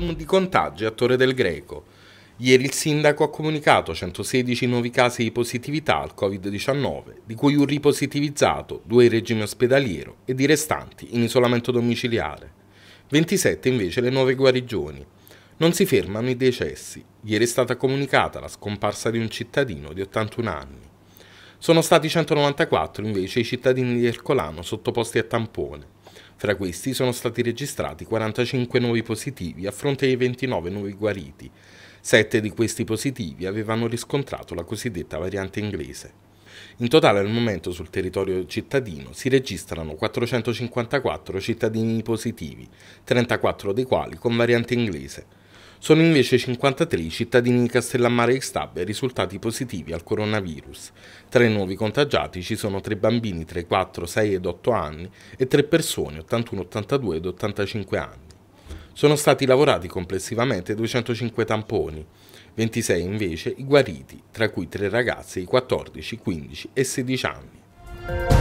album di contagi a Torre del Greco. Ieri il sindaco ha comunicato 116 nuovi casi di positività al Covid-19, di cui un ripositivizzato, due in regime ospedaliero ed i restanti in isolamento domiciliare. 27 invece le nuove guarigioni. Non si fermano i decessi. Ieri è stata comunicata la scomparsa di un cittadino di 81 anni. Sono stati 194 invece i cittadini di Ercolano sottoposti a tampone. Fra questi sono stati registrati 45 nuovi positivi a fronte dei 29 nuovi guariti. Sette di questi positivi avevano riscontrato la cosiddetta variante inglese. In totale al momento sul territorio cittadino si registrano 454 cittadini positivi, 34 dei quali con variante inglese. Sono invece 53 i cittadini di Castellammare e Stabbe risultati positivi al coronavirus. Tra i nuovi contagiati ci sono tre bambini tra i 4, 6 ed 8 anni e tre persone 81, 82 ed 85 anni. Sono stati lavorati complessivamente 205 tamponi, 26 invece i guariti, tra cui tre ragazze di 14, 15 e 16 anni.